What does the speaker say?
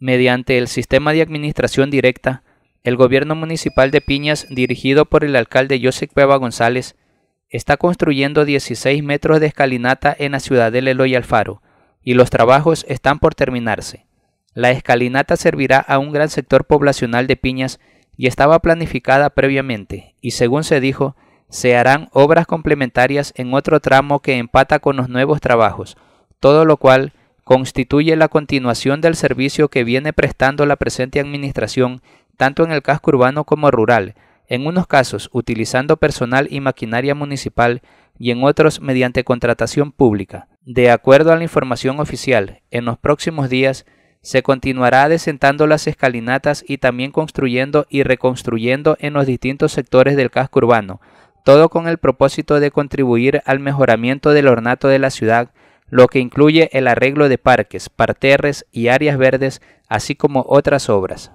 Mediante el sistema de administración directa, el gobierno municipal de Piñas, dirigido por el alcalde José Cueva González, está construyendo 16 metros de escalinata en la ciudad de Eloy Alfaro, y los trabajos están por terminarse. La escalinata servirá a un gran sector poblacional de Piñas y estaba planificada previamente, y según se dijo, se harán obras complementarias en otro tramo que empata con los nuevos trabajos, todo lo cual constituye la continuación del servicio que viene prestando la presente Administración, tanto en el casco urbano como rural, en unos casos utilizando personal y maquinaria municipal y en otros mediante contratación pública. De acuerdo a la información oficial, en los próximos días se continuará desentando las escalinatas y también construyendo y reconstruyendo en los distintos sectores del casco urbano, todo con el propósito de contribuir al mejoramiento del ornato de la ciudad lo que incluye el arreglo de parques, parterres y áreas verdes, así como otras obras.